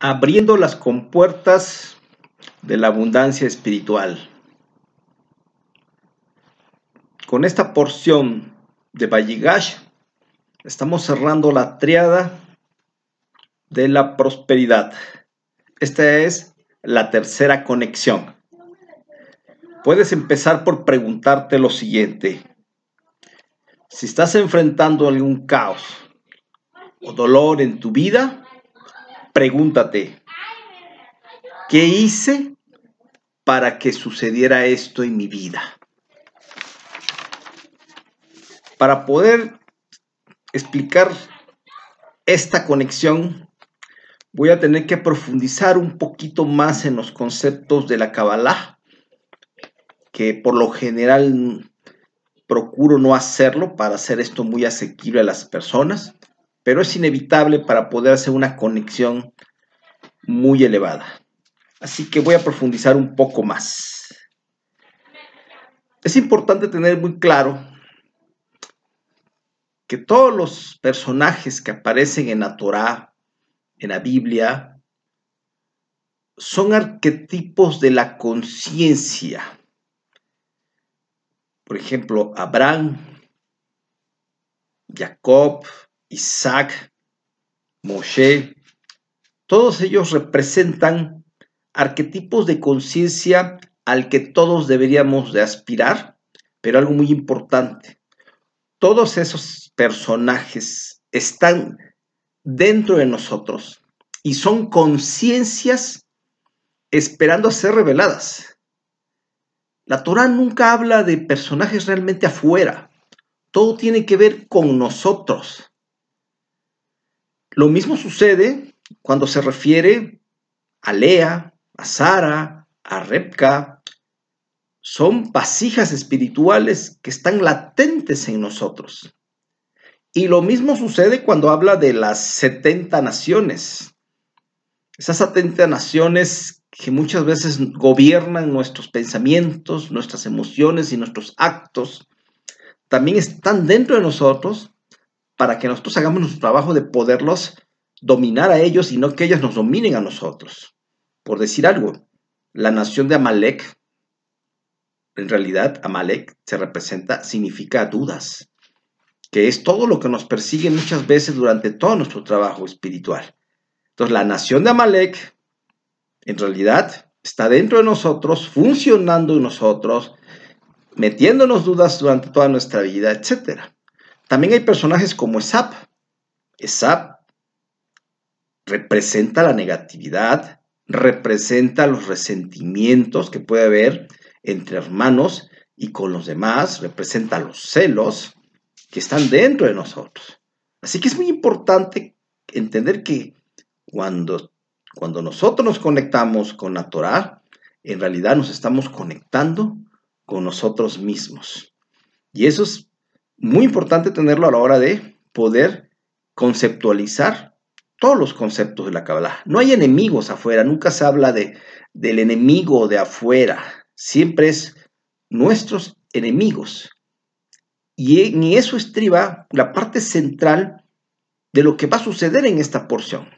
abriendo las compuertas de la abundancia espiritual. Con esta porción de Valligash estamos cerrando la triada de la prosperidad. Esta es la tercera conexión. Puedes empezar por preguntarte lo siguiente. Si estás enfrentando algún caos o dolor en tu vida, pregúntate, ¿qué hice para que sucediera esto en mi vida? Para poder explicar esta conexión, voy a tener que profundizar un poquito más en los conceptos de la Kabbalah, que por lo general procuro no hacerlo para hacer esto muy asequible a las personas pero es inevitable para poder hacer una conexión muy elevada. Así que voy a profundizar un poco más. Es importante tener muy claro que todos los personajes que aparecen en la Torá, en la Biblia, son arquetipos de la conciencia. Por ejemplo, Abraham, Jacob, Isaac, Moshe, todos ellos representan arquetipos de conciencia al que todos deberíamos de aspirar, pero algo muy importante, todos esos personajes están dentro de nosotros y son conciencias esperando a ser reveladas. La Torah nunca habla de personajes realmente afuera. Todo tiene que ver con nosotros. Lo mismo sucede cuando se refiere a Lea, a Sara, a Repka. Son vasijas espirituales que están latentes en nosotros. Y lo mismo sucede cuando habla de las 70 naciones. Esas 70 naciones que muchas veces gobiernan nuestros pensamientos, nuestras emociones y nuestros actos, también están dentro de nosotros para que nosotros hagamos nuestro trabajo de poderlos dominar a ellos y no que ellos nos dominen a nosotros. Por decir algo, la nación de Amalek, en realidad Amalek se representa, significa dudas, que es todo lo que nos persigue muchas veces durante todo nuestro trabajo espiritual. Entonces la nación de Amalek, en realidad, está dentro de nosotros, funcionando en nosotros, metiéndonos dudas durante toda nuestra vida, etcétera. También hay personajes como Esap. Esap representa la negatividad, representa los resentimientos que puede haber entre hermanos y con los demás, representa los celos que están dentro de nosotros. Así que es muy importante entender que cuando, cuando nosotros nos conectamos con la Torah, en realidad nos estamos conectando con nosotros mismos. Y eso es muy importante tenerlo a la hora de poder conceptualizar todos los conceptos de la Kabbalah. No hay enemigos afuera, nunca se habla de, del enemigo de afuera, siempre es nuestros enemigos. Y en eso estriba la parte central de lo que va a suceder en esta porción.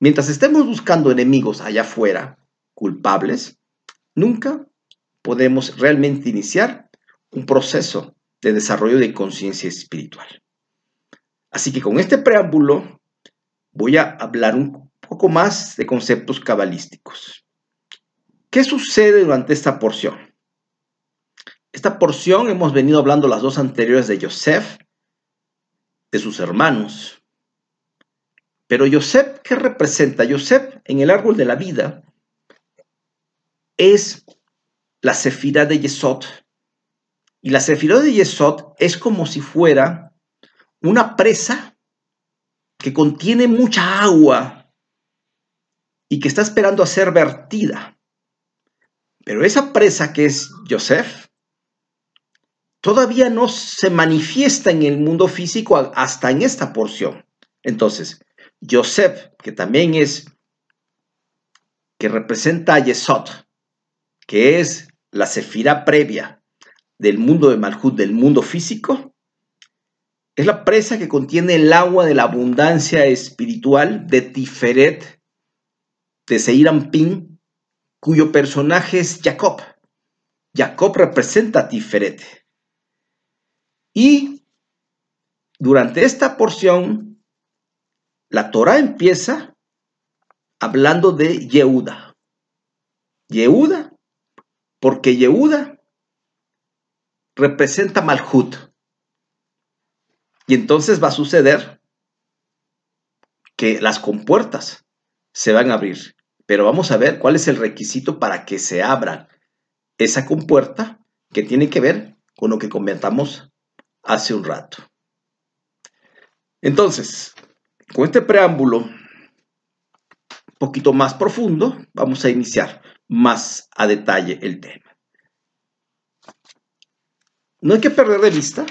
Mientras estemos buscando enemigos allá afuera, culpables, nunca podemos realmente iniciar un proceso de desarrollo de conciencia espiritual. Así que con este preámbulo voy a hablar un poco más de conceptos cabalísticos. ¿Qué sucede durante esta porción? Esta porción hemos venido hablando las dos anteriores de Joseph, de sus hermanos. Pero Joseph, ¿qué representa? Joseph en el árbol de la vida es la sefirá de Yesod, y la Sefirot de Yesod es como si fuera una presa que contiene mucha agua y que está esperando a ser vertida. Pero esa presa que es Yosef todavía no se manifiesta en el mundo físico hasta en esta porción. Entonces, Yosef, que también es, que representa a Yesod, que es la sefira previa, del mundo de Malhut, del mundo físico, es la presa que contiene el agua de la abundancia espiritual de Tiferet, de Seiram cuyo personaje es Jacob. Jacob representa a Tiferet. Y durante esta porción, la Torah empieza hablando de Yehuda. Yehuda, porque Yehuda representa Malhut. Y entonces va a suceder que las compuertas se van a abrir. Pero vamos a ver cuál es el requisito para que se abran esa compuerta que tiene que ver con lo que comentamos hace un rato. Entonces, con este preámbulo un poquito más profundo, vamos a iniciar más a detalle el tema no hay que perder de vista,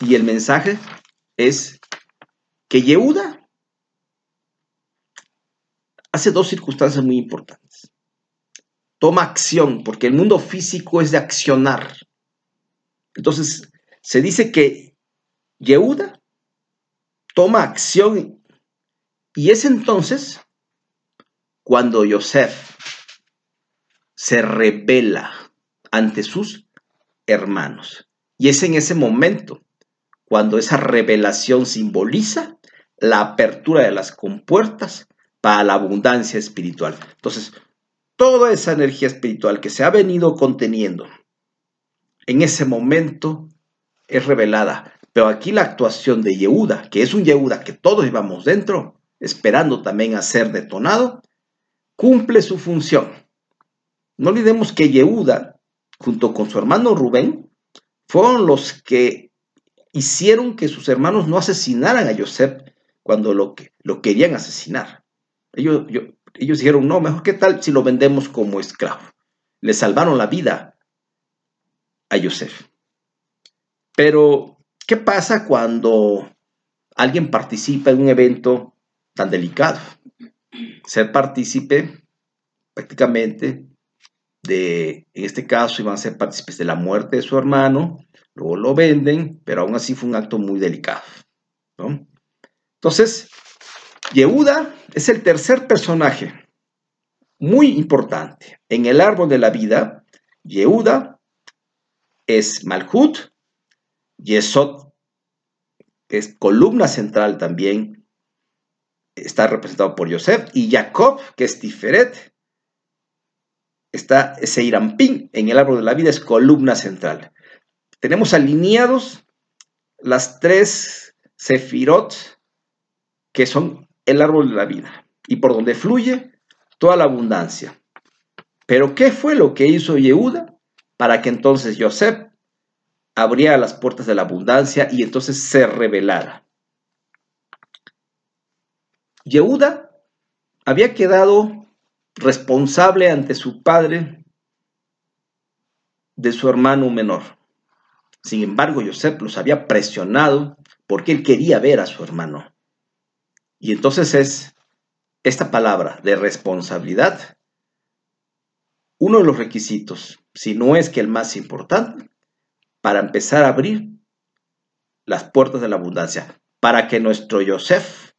y el mensaje es que Yehuda hace dos circunstancias muy importantes. Toma acción, porque el mundo físico es de accionar. Entonces, se dice que Yehuda toma acción y es entonces cuando Yosef se revela ante sus hermanos. Y es en ese momento cuando esa revelación simboliza la apertura de las compuertas para la abundancia espiritual. Entonces, toda esa energía espiritual que se ha venido conteniendo, en ese momento es revelada. Pero aquí la actuación de Yehuda, que es un Yehuda que todos íbamos dentro, esperando también a ser detonado, cumple su función. No olvidemos que Yehuda, junto con su hermano Rubén, fueron los que hicieron que sus hermanos no asesinaran a Joseph cuando lo, que, lo querían asesinar. Ellos, ellos dijeron, no, mejor qué tal si lo vendemos como esclavo. Le salvaron la vida a Joseph. Pero, ¿qué pasa cuando alguien participa en un evento tan delicado? Ser partícipe prácticamente en este caso, iban a ser partícipes de la muerte de su hermano, luego lo venden, pero aún así fue un acto muy delicado. Entonces, Yehuda es el tercer personaje muy importante. En el árbol de la vida, Yehuda es Malhut, Yesod, que es columna central también, está representado por Yosef, y Jacob, que es Tiferet, está ese irampín en el árbol de la vida, es columna central. Tenemos alineados las tres sefirot que son el árbol de la vida y por donde fluye toda la abundancia. Pero ¿qué fue lo que hizo Yehuda para que entonces Joseph abriera las puertas de la abundancia y entonces se revelara? Yehuda había quedado responsable ante su padre de su hermano menor. Sin embargo, Joseph los había presionado porque él quería ver a su hermano. Y entonces es esta palabra de responsabilidad uno de los requisitos, si no es que el más importante, para empezar a abrir las puertas de la abundancia, para que nuestro Yosef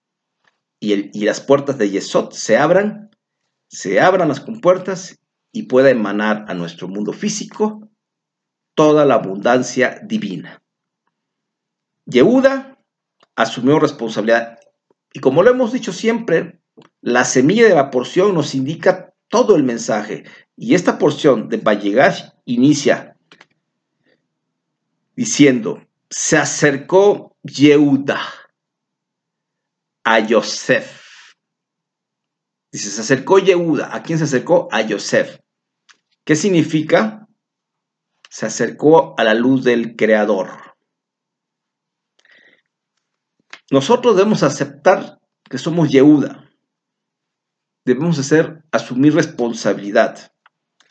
y, y las puertas de Yesod se abran se abran las compuertas y pueda emanar a nuestro mundo físico toda la abundancia divina. Yehuda asumió responsabilidad y como lo hemos dicho siempre, la semilla de la porción nos indica todo el mensaje y esta porción de Vallegash inicia diciendo, se acercó Yehuda a Yosef Dice, se acercó Yehuda. ¿A quién se acercó? A Yosef. ¿Qué significa? Se acercó a la luz del Creador. Nosotros debemos aceptar que somos Yehuda. Debemos hacer, asumir responsabilidad.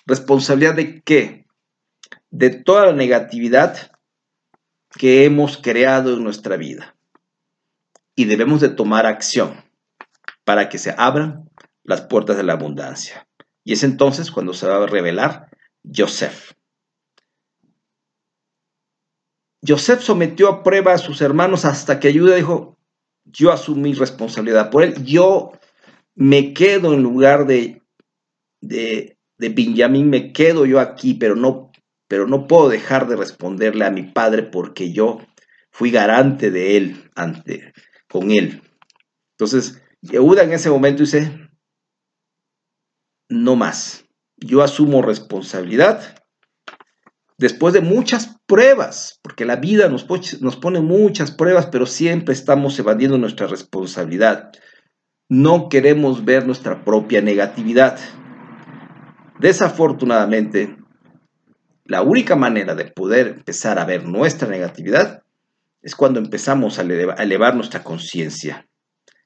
¿Responsabilidad de qué? De toda la negatividad que hemos creado en nuestra vida. Y debemos de tomar acción para que se abran las puertas de la abundancia. Y es entonces cuando se va a revelar Joseph. Joseph sometió a prueba a sus hermanos hasta que ayuda dijo, yo asumí responsabilidad por él, yo me quedo en lugar de, de, de Benjamín, me quedo yo aquí, pero no, pero no puedo dejar de responderle a mi padre porque yo fui garante de él ante, con él. Entonces, Yehuda en ese momento dice, no más. Yo asumo responsabilidad. Después de muchas pruebas, porque la vida nos, pone muchas pruebas, pero siempre estamos evadiendo nuestra responsabilidad. No queremos ver nuestra propia negatividad. Desafortunadamente, la única manera de poder empezar a ver nuestra negatividad es cuando empezamos a elevar, nuestra conciencia.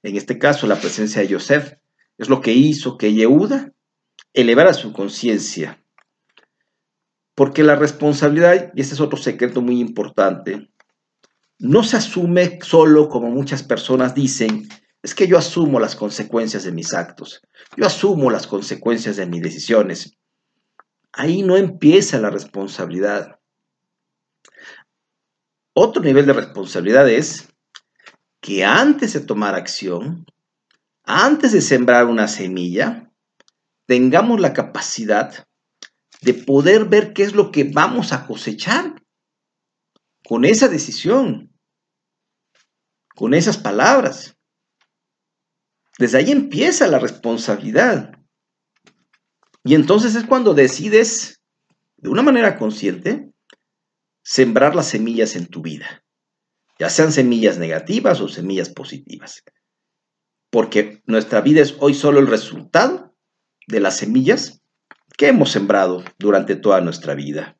En este caso, la presencia de joseph es lo que hizo que Yehuda elevar a su conciencia. Porque la responsabilidad, y este es otro secreto muy importante, no se asume solo como muchas personas dicen, es que yo asumo las consecuencias de mis actos, yo asumo las consecuencias de mis decisiones. Ahí no empieza la responsabilidad. Otro nivel de responsabilidad es que antes de tomar acción, antes de sembrar una semilla, tengamos la capacidad de poder ver qué es lo que vamos a cosechar con esa decisión, con esas palabras. Desde ahí empieza la responsabilidad. Y entonces es cuando decides, de una manera consciente, sembrar las semillas en tu vida, ya sean semillas negativas o semillas positivas. Porque nuestra vida es hoy solo el resultado de las semillas que hemos sembrado durante toda nuestra vida.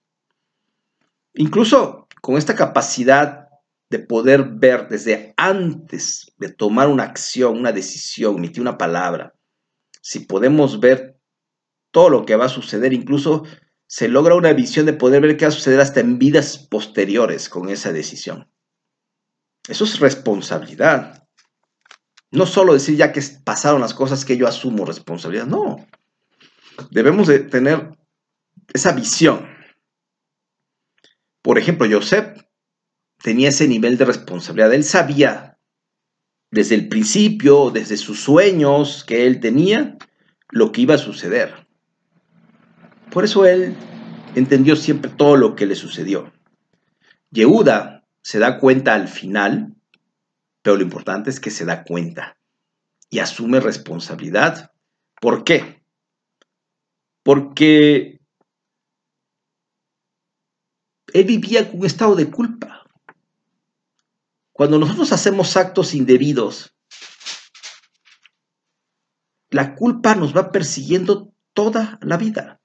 Incluso con esta capacidad de poder ver desde antes de tomar una acción, una decisión, emitir una palabra, si podemos ver todo lo que va a suceder, incluso se logra una visión de poder ver qué va a suceder hasta en vidas posteriores con esa decisión. Eso es responsabilidad. No solo decir ya que pasaron las cosas que yo asumo responsabilidad, no. Debemos de tener esa visión. Por ejemplo, Joseph tenía ese nivel de responsabilidad. Él sabía desde el principio, desde sus sueños que él tenía, lo que iba a suceder. Por eso él entendió siempre todo lo que le sucedió. Yehuda se da cuenta al final pero lo importante es que se da cuenta y asume responsabilidad. ¿Por qué? Porque él vivía con un estado de culpa. Cuando nosotros hacemos actos indebidos, la culpa nos va persiguiendo toda la vida.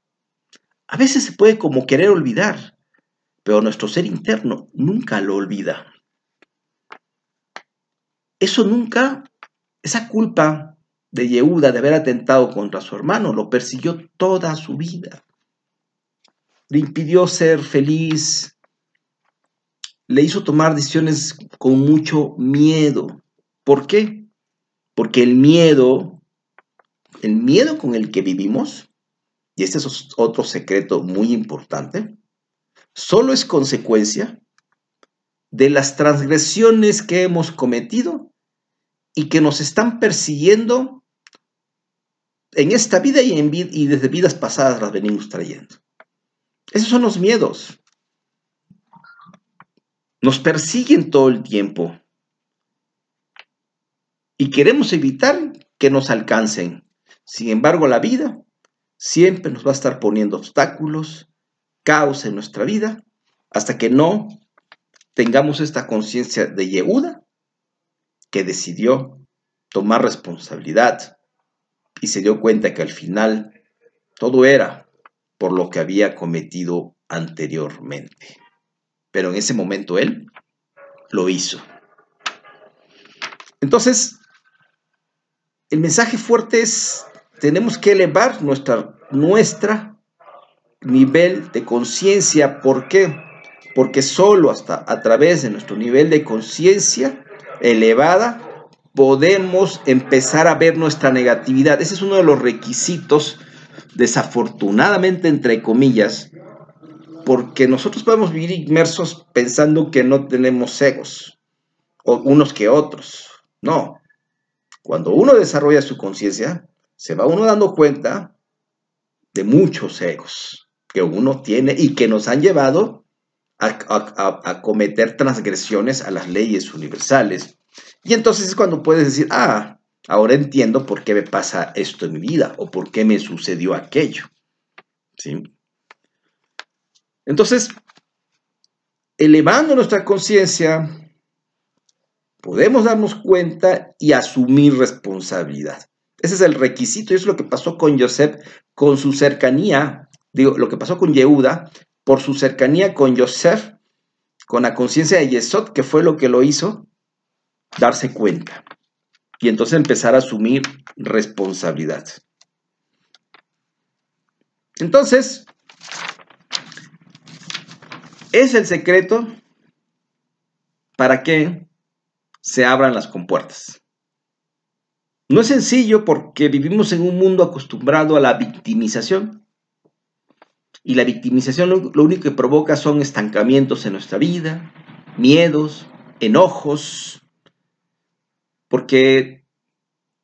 A veces se puede como querer olvidar, pero nuestro ser interno nunca lo olvida eso nunca, esa culpa de Yehuda de haber atentado contra su hermano lo persiguió toda su vida. Le impidió ser feliz, le hizo tomar decisiones con mucho miedo. ¿Por qué? Porque el miedo, el miedo con el que vivimos, y este es otro secreto muy importante, solo es consecuencia de las transgresiones que hemos cometido y que nos están persiguiendo en esta vida y, en y desde vidas pasadas las venimos trayendo. Esos son los miedos. Nos persiguen todo el tiempo. Y queremos evitar que nos alcancen. Sin embargo, la vida siempre nos va a estar poniendo obstáculos, caos en nuestra vida, hasta que no tengamos esta conciencia de Yehuda que decidió tomar responsabilidad y se dio cuenta que al final todo era por lo que había cometido anteriormente. Pero en ese momento él lo hizo. Entonces, el mensaje fuerte es, tenemos que elevar nuestra, nuestra nivel de conciencia. ¿Por qué? Porque solo hasta a través de nuestro nivel de conciencia elevada, podemos empezar a ver nuestra negatividad. Ese es uno de los requisitos, desafortunadamente, entre comillas, porque nosotros podemos vivir inmersos pensando que no tenemos egos, o unos que otros. No. Cuando uno desarrolla su conciencia, se va uno dando cuenta de muchos egos que uno tiene y que nos han llevado a, cometer transgresiones a las leyes universales. Y entonces es cuando puedes decir, ah, ahora entiendo por qué me pasa esto en mi vida o por qué me sucedió aquello. ¿Sí? Entonces, elevando nuestra conciencia, podemos darnos cuenta y asumir responsabilidad. Ese es el requisito y es lo que pasó con Joseph, con su cercanía, digo, lo que pasó con Yehuda, por su cercanía con Yosef, con la conciencia de Yesod, que fue lo que lo hizo darse cuenta y entonces empezar a asumir responsabilidad. Entonces, es el secreto para que se abran las compuertas. No es sencillo porque vivimos en un mundo acostumbrado a la victimización. Y la victimización lo, único que provoca son estancamientos en nuestra vida, miedos, enojos, porque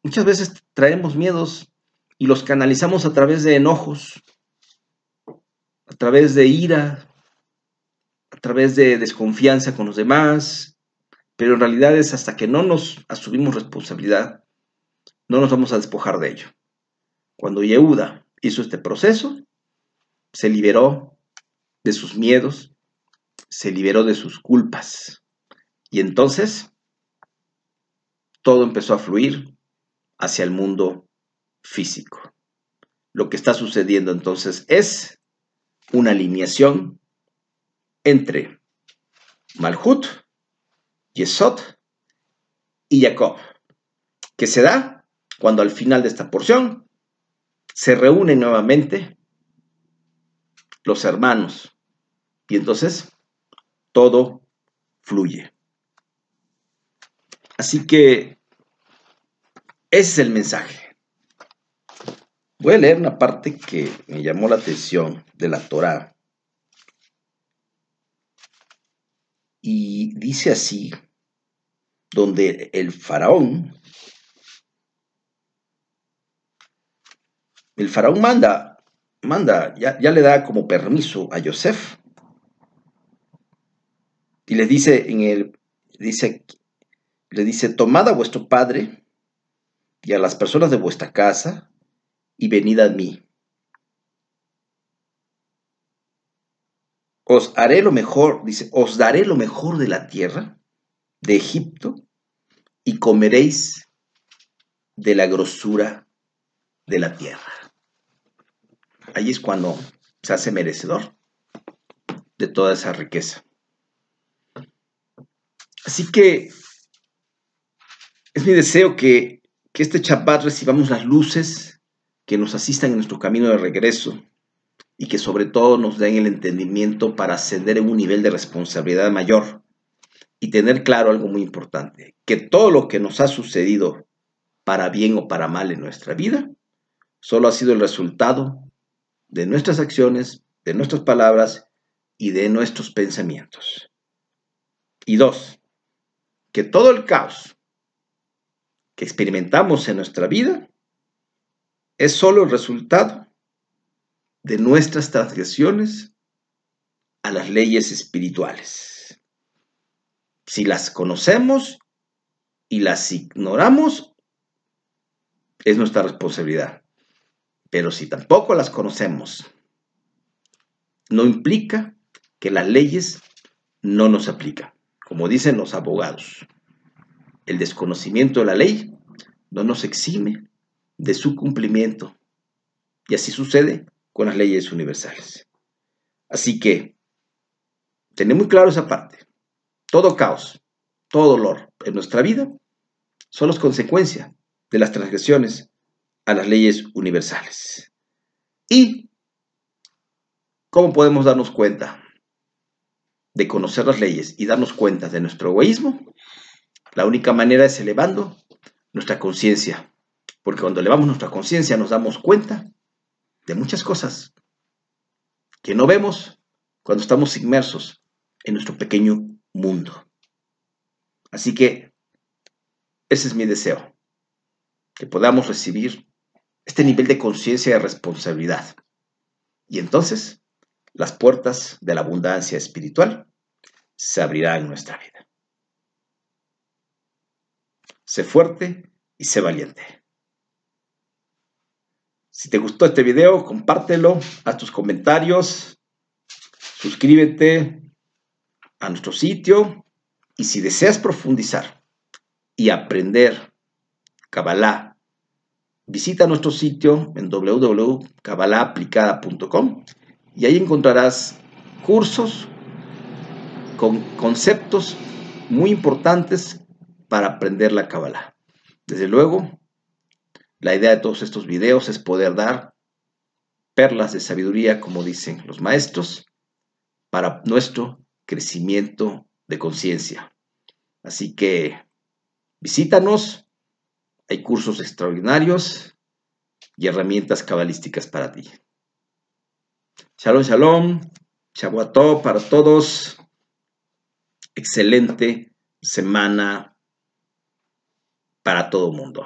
muchas veces traemos miedos y los canalizamos a través de enojos, a través de ira, a través de desconfianza con los demás, pero en realidad es hasta que no nos asumimos responsabilidad, no nos vamos a despojar de ello. Cuando Yehuda hizo este proceso, se liberó de sus miedos, se liberó de sus culpas. Y entonces todo empezó a fluir hacia el mundo físico. Lo que está sucediendo entonces es una alineación entre Malhut, Yesod y Jacob, que se da cuando al final de esta porción se reúne nuevamente los hermanos. Y entonces todo fluye. Así que es el mensaje. Voy a leer una parte que me llamó la atención de la Torá. Y dice así, donde el faraón, el faraón manda manda, ya, le da como permiso a Yosef. Y le dice en el, dice, le dice, tomad a vuestro padre y a las personas de vuestra casa y venid a mí. Os haré lo mejor, dice, os daré lo mejor de la tierra, de Egipto, y comeréis de la grosura de la tierra ahí es cuando se hace merecedor de toda esa riqueza. Así que es mi deseo que, este Shabbat recibamos las luces que nos asistan en nuestro camino de regreso y que sobre todo nos den el entendimiento para ascender en un nivel de responsabilidad mayor y tener claro algo muy importante, que todo lo que nos ha sucedido para bien o para mal en nuestra vida, solo ha sido el resultado de nuestras acciones, de nuestras palabras y de nuestros pensamientos. Y dos, que todo el caos que experimentamos en nuestra vida es solo el resultado de nuestras transgresiones a las leyes espirituales. Si las conocemos y las ignoramos, es nuestra responsabilidad. Pero si tampoco las conocemos, no implica que las leyes no nos aplican, como dicen los abogados. El desconocimiento de la ley no nos exime de su cumplimiento. Y así sucede con las leyes universales. Así que, tenemos muy claro esa parte. Todo caos, todo dolor en nuestra vida son las consecuencias de las transgresiones a las leyes universales. ¿Y cómo podemos darnos cuenta de conocer las leyes y darnos cuenta de nuestro egoísmo? La única manera es elevando nuestra conciencia, porque cuando elevamos nuestra conciencia nos damos cuenta de muchas cosas que no vemos cuando estamos inmersos en nuestro pequeño mundo. Así que ese es mi deseo, que podamos recibir este nivel de conciencia y responsabilidad. Y entonces las puertas de la abundancia espiritual se abrirán en nuestra vida. Sé fuerte y sé valiente. Si te gustó este video, compártelo, haz tus comentarios, suscríbete a nuestro sitio y si deseas profundizar y aprender Kabbalah Visita nuestro sitio en www.cabalaaplicada.com y ahí encontrarás cursos con conceptos muy importantes para aprender la Kabbalah. Desde luego, la idea de todos estos videos es poder dar perlas de sabiduría, como dicen los maestros, para nuestro crecimiento de conciencia. Así que visítanos hay cursos extraordinarios y herramientas cabalísticas para ti. Shalom, shalom. chaguató para todos. Excelente semana para todo mundo.